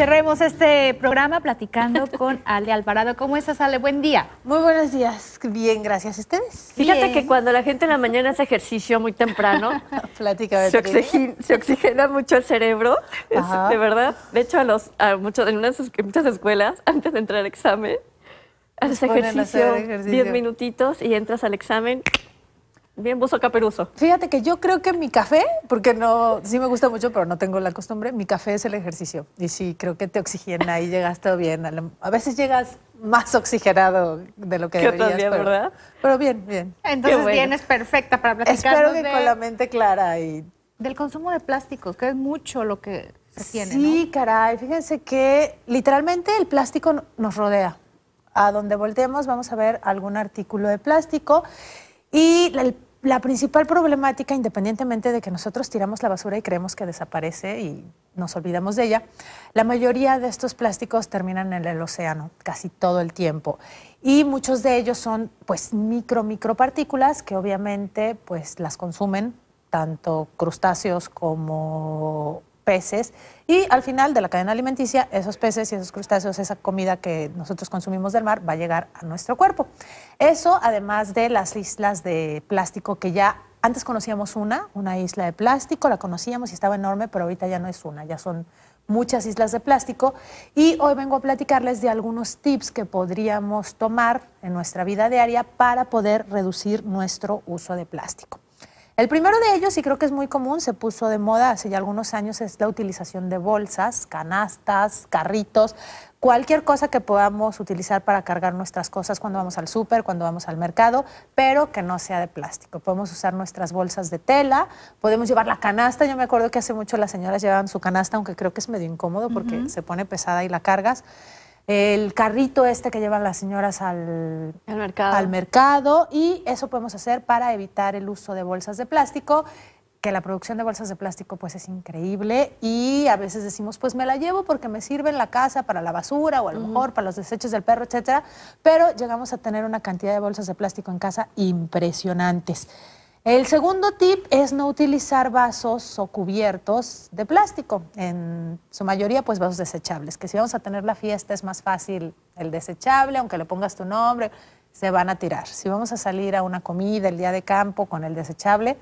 Cerremos este programa platicando con Ale Alvarado. ¿Cómo estás, Ale? Buen día. Muy buenos días. Bien, gracias. ¿Ustedes? Fíjate que cuando la gente en la mañana hace ejercicio muy temprano, se, oxigena, mucho el cerebro, de verdad. De hecho, a los, muchos, en, en muchas escuelas, antes de entrar al examen, haces ejercicio, 10 minutitos y entras al examen Bien buzo caperuso. Fíjate que yo creo que mi café, porque no, sí me gusta mucho, pero no tengo la costumbre, mi café es el ejercicio. Y sí, creo que te oxigena y llegas todo bien. A, veces llegas más oxigenado de lo que yo También, ¿verdad? pero bien, bien. Entonces tienes bien, es perfecta para platicar. Espero que con la mente clara y... Del consumo de plásticos, que es mucho lo que se tiene, Sí, caray, fíjense que literalmente el plástico nos rodea. A donde volteemos vamos a ver algún artículo de plástico y el la principal problemática, independientemente de que nosotros tiramos la basura y creemos que desaparece y nos olvidamos de ella, la mayoría de estos plásticos terminan en el océano casi todo el tiempo. Y muchos de ellos son pues micro, micropartículas que obviamente pues las consumen tanto crustáceos como peces y al final de la cadena alimenticia, esos peces y esos crustáceos, esa comida que nosotros consumimos del mar va a llegar a nuestro cuerpo. Eso además de las islas de plástico que ya antes conocíamos una, una isla de plástico, la conocíamos y estaba enorme, pero ahorita ya no es una, ya son muchas islas de plástico. Y hoy vengo a platicarles de algunos tips que podríamos tomar en nuestra vida diaria para poder reducir nuestro uso de plástico. El primero de ellos, y creo que es muy común, se puso de moda hace ya algunos años, es la utilización de bolsas, canastas, carritos, cualquier cosa que podamos utilizar para cargar nuestras cosas cuando vamos al súper, cuando vamos al mercado, pero que no sea de plástico. Podemos usar nuestras bolsas de tela, podemos llevar la canasta. Yo me acuerdo que hace mucho las señoras llevaban su canasta, aunque creo que es medio incómodo porque se pone pesada y la cargas el carrito este que llevan las señoras al, mercado. al mercado y eso podemos hacer para evitar el uso de bolsas de plástico que la producción de bolsas de plástico pues es increíble y a veces decimos pues me la llevo porque me sirve en la casa para la basura o a lo mejor para los desechos del perro, etcétera, pero llegamos a tener una cantidad de bolsas de plástico en casa impresionantes. El segundo tip es no utilizar vasos o cubiertos de plástico, en su mayoría pues vasos desechables, que si vamos a tener la fiesta es más fácil el desechable, aunque le pongas tu nombre, se van a tirar. Si vamos a salir a una comida el día de campo con el desechable,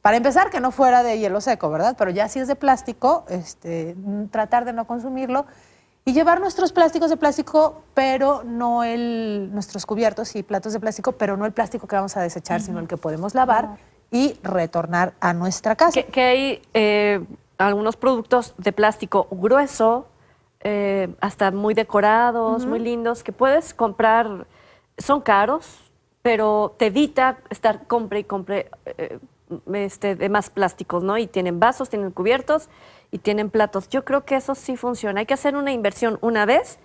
para empezar que no fuera de hielo seco, ¿verdad? Pero ya si es de plástico, este, tratar de no consumirlo y llevar nuestros plásticos de plástico, pero no el, nuestros cubiertos y platos de plástico, pero no el plástico que vamos a desechar, sino el que podemos lavar y retornar a nuestra casa. Que, hay eh, algunos productos de plástico grueso, eh, hasta muy decorados, muy lindos, que puedes comprar, son caros, pero te evita estar compre y compre eh, este, de más plásticos, ¿no? Y tienen vasos, tienen cubiertos y tienen platos. Yo creo que eso sí funciona. Hay que hacer una inversión una vez,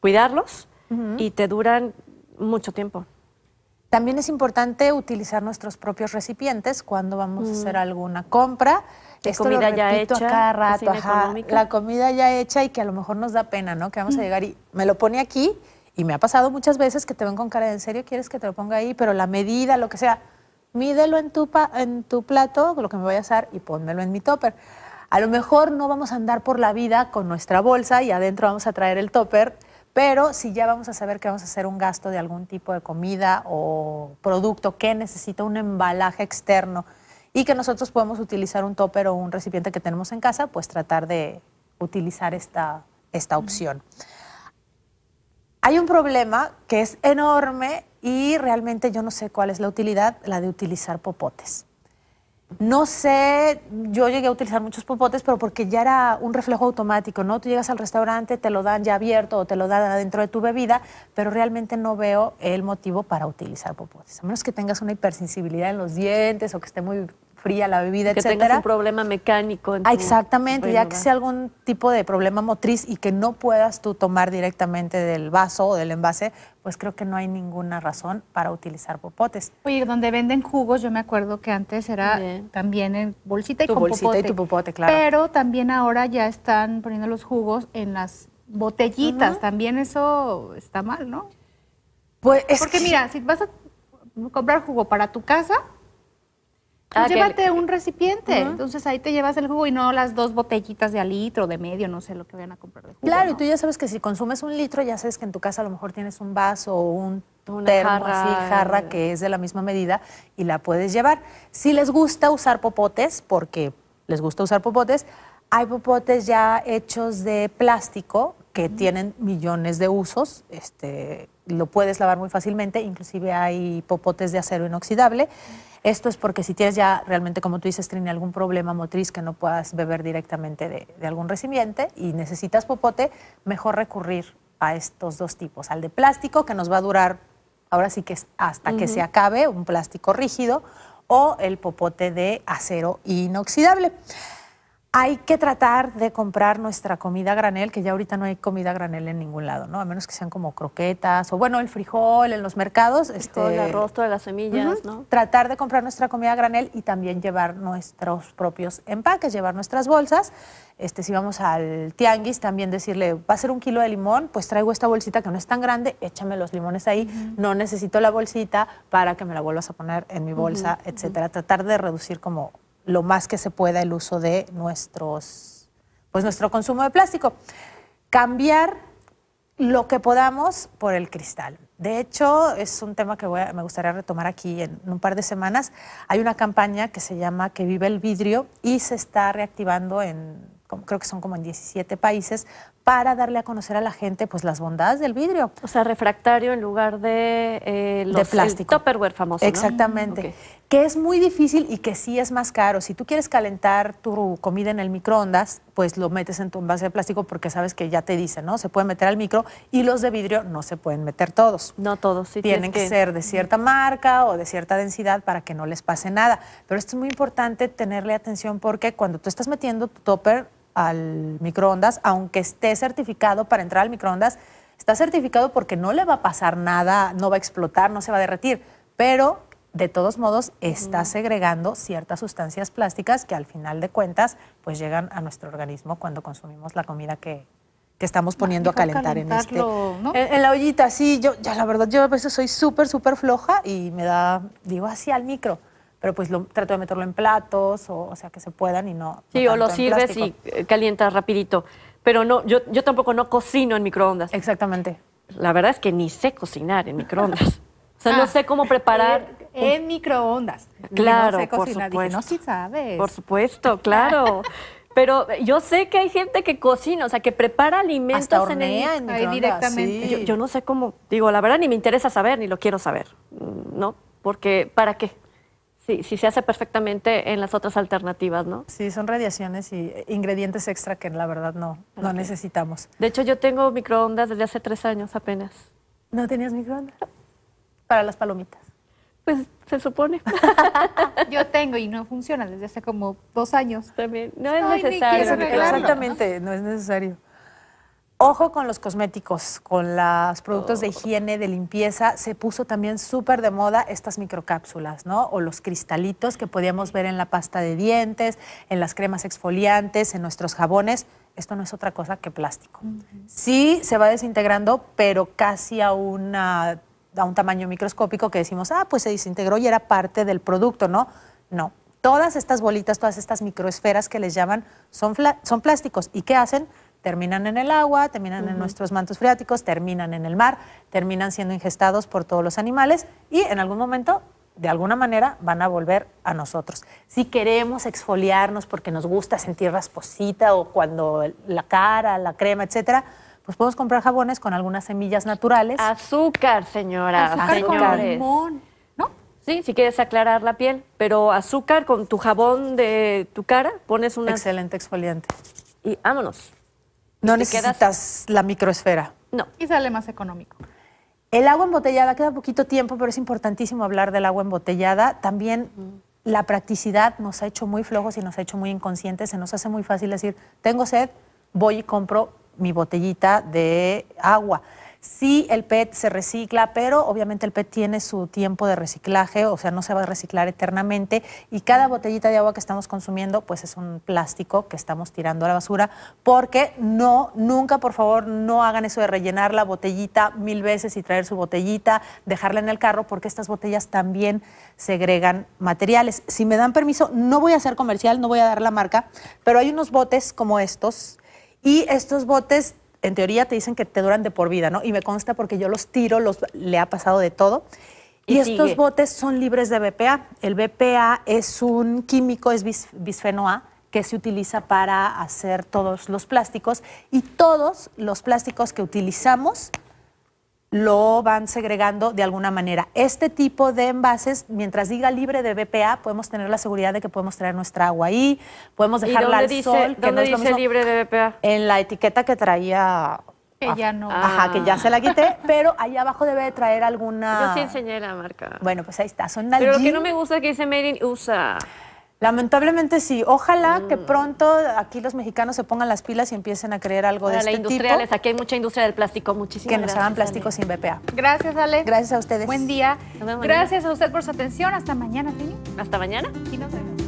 cuidarlos y te duran mucho tiempo. También es importante utilizar nuestros propios recipientes cuando vamos a mm. hacer alguna compra. La comida ya hecha. Cada rato, la comida ya hecha y que a lo mejor nos da pena, ¿no? Que vamos a mm. llegar y me lo pone aquí y me ha pasado muchas veces que te ven con cara de en serio, quieres que te lo ponga ahí, pero la medida, lo que sea, mídelo en tu, en tu plato, lo que me voy a hacer y pónmelo en mi topper. A lo mejor no vamos a andar por la vida con nuestra bolsa y adentro vamos a traer el topper, pero si ya vamos a saber que vamos a hacer un gasto de algún tipo de comida o producto que necesita un embalaje externo y que nosotros podemos utilizar un topper o un recipiente que tenemos en casa, pues tratar de utilizar esta, esta opción. Hay un problema que es enorme y realmente yo no sé cuál es la utilidad, la de utilizar popotes. No sé, yo llegué a utilizar muchos popotes, pero porque ya era un reflejo automático, ¿no? Tú llegas al restaurante, te lo dan ya abierto o te lo dan adentro de tu bebida, pero realmente no veo el motivo para utilizar popotes, a menos que tengas una hipersensibilidad en los dientes o que esté muy fría la bebida, que etcétera. tengas un problema mecánico. Ah, exactamente, ya que sea algún tipo de problema motriz y que no puedas tú tomar directamente del vaso o del envase, pues creo que no hay ninguna razón para utilizar popotes. Oye, donde venden jugos, yo me acuerdo que antes era también en bolsita y tu con bolsita y tu popote, claro. Pero también ahora ya están poniendo los jugos en las botellitas, también eso está mal, ¿no? Pues Porque mira, si vas a comprar jugo para tu casa, Ah, pues llévate un recipiente. Entonces ahí te llevas el jugo y no las dos botellitas de a litro, de medio, no sé lo que vayan a comprar de jugo. Claro, y tú ya sabes que si consumes un litro, ya sabes que en tu casa a lo mejor tienes un vaso o un Una jarra, eh. que es de la misma medida y la puedes llevar. Si les gusta usar popotes, porque les gusta usar popotes, hay popotes ya hechos de plástico que tienen millones de usos. Este, lo puedes lavar muy fácilmente, inclusive hay popotes de acero inoxidable. Esto es porque si tienes ya realmente, como tú dices, Trini, algún problema motriz que no puedas beber directamente de, algún recipiente y necesitas popote, mejor recurrir a estos dos tipos, al de plástico que nos va a durar ahora sí que hasta que se acabe, un plástico rígido, o el popote de acero inoxidable hay que tratar de comprar nuestra comida granel, que ya ahorita no hay comida granel en ningún lado, ¿no? A menos que sean como croquetas o, bueno, el frijol en los mercados. El este... el arroz, todas las semillas, ¿no? Tratar de comprar nuestra comida granel y también llevar nuestros propios empaques, llevar nuestras bolsas. Este, si vamos al tianguis, también decirle, va a ser un kilo de limón, pues traigo esta bolsita que no es tan grande, échame los limones ahí, no necesito la bolsita para que me la vuelvas a poner en mi bolsa, etc. etcétera. Tratar de reducir como lo más que se pueda el uso de nuestros, pues nuestro consumo de plástico. Cambiar lo que podamos por el cristal. De hecho, es un tema que me gustaría retomar aquí en un par de semanas. Hay una campaña que se llama Que vive el vidrio y se está reactivando en, creo que son como en 17 países, para darle a conocer a la gente pues las bondades del vidrio. O sea, refractario en lugar de, eh, los, de plástico. famoso. Exactamente. Que es muy difícil y que sí es más caro. Si tú quieres calentar tu comida en el microondas, pues lo metes en tu envase de plástico porque sabes que ya te dicen, ¿no? Se puede meter al micro y los de vidrio no se pueden meter todos. No todos, sí. Tienen que, que ser de cierta marca o de cierta densidad para que no les pase nada. Pero esto es muy importante tenerle atención porque cuando tú estás metiendo tu topper, al microondas, aunque esté certificado para entrar al microondas, está certificado porque no le va a pasar nada, no va a explotar, no se va a derretir, pero de todos modos está segregando ciertas sustancias plásticas que al final de cuentas pues llegan a nuestro organismo cuando consumimos la comida que, estamos poniendo a calentar en este en, la ollita sí yo ya la verdad yo a veces soy súper súper floja y me da digo así al micro pero pues lo, trato de meterlo en platos, o, sea, que se puedan y no. Sí, o lo sirves y calientas rapidito. Pero no, yo, yo tampoco no cocino en microondas. Exactamente. La verdad es que ni sé cocinar en microondas. o sea, no ah, sé cómo preparar. En, microondas. Claro, no sé cocinar. por supuesto. Dije, no, sí sabes. Por supuesto, claro. Pero yo sé que hay gente que cocina, o sea, que prepara alimentos en el ahí directamente. Yo, yo, no sé cómo, digo, la verdad ni me interesa saber, ni lo quiero saber, ¿no? Porque, ¿para qué? Sí, sí se hace perfectamente en las otras alternativas, ¿no? Sí, son radiaciones y ingredientes extra que la verdad no, no necesitamos. De hecho, yo tengo microondas desde hace tres años apenas. ¿No tenías microondas? Para las palomitas. Pues se supone. Yo tengo y no funciona desde hace como dos años. También. No es necesario. Exactamente, ¿no? es necesario. Ojo con los cosméticos, con los productos de oh. higiene, de limpieza. Se puso también súper de moda estas microcápsulas, ¿no? O los cristalitos que podíamos ver en la pasta de dientes, en las cremas exfoliantes, en nuestros jabones. Esto no es otra cosa que plástico. Sí se va desintegrando, pero casi a, a un tamaño microscópico que decimos, ah, pues se desintegró y era parte del producto, ¿no? No. Todas estas bolitas, todas estas microesferas que les llaman, son, son plásticos. ¿Y qué hacen? terminan en el agua, terminan en nuestros mantos freáticos, terminan en el mar, terminan siendo ingestados por todos los animales y en algún momento, de alguna manera, van a volver a nosotros. Si queremos exfoliarnos porque nos gusta sentir rasposita o cuando la cara, la crema, etcétera, pues podemos comprar jabones con algunas semillas naturales. Azúcar, señora. Azúcar con limón. ¿No? Sí, si quieres aclarar la piel, pero azúcar con tu jabón de tu cara, pones una. Excelente exfoliante. Y vámonos. No necesitas la microesfera. No. Y sale más económico. El agua embotellada, queda poquito tiempo, pero es importantísimo hablar del agua embotellada. También la practicidad nos ha hecho muy flojos y nos ha hecho muy inconscientes. Se nos hace muy fácil decir, tengo sed, voy y compro mi botellita de agua. Sí, el PET se recicla, pero obviamente el PET tiene su tiempo de reciclaje, o sea, no se va a reciclar eternamente y cada botellita de agua que estamos consumiendo pues es un plástico que estamos tirando a la basura, porque no, nunca, por favor, no hagan eso de rellenar la botellita mil veces y traer su botellita, dejarla en el carro, porque estas botellas también segregan materiales. Si me dan permiso, no voy a hacer comercial, no voy a dar la marca, pero hay unos botes como estos y estos botes en teoría te dicen que te duran de por vida, ¿no? Y me consta porque yo los tiro, los, le ha pasado de todo. Y, estos botes son libres de BPA. El BPA es un químico, es bisfenoa, que se utiliza para hacer todos los plásticos. Y todos los plásticos que utilizamos lo van segregando de alguna manera. Este tipo de envases, mientras diga libre de BPA, podemos tener la seguridad de que podemos traer nuestra agua ahí, podemos dejarla al sol. Que no dice libre de BPA? En la etiqueta que traía que ya no. Ah, ajá, que ya se la quité, pero ahí abajo debe traer alguna. Yo sí enseñé la marca. Bueno, pues ahí está, son Pero lo que no me gusta que dice Made USA. Lamentablemente sí. Ojalá que mm. pronto aquí los mexicanos se pongan las pilas y empiecen a creer algo de la este Aquí hay mucha industria del plástico. Muchísimas que nos hagan plástico sin BPA. Gracias, Ale. Gracias a ustedes. Buen día. Gracias a usted por su atención. Hasta mañana, Tini. Hasta mañana. Y nos vemos.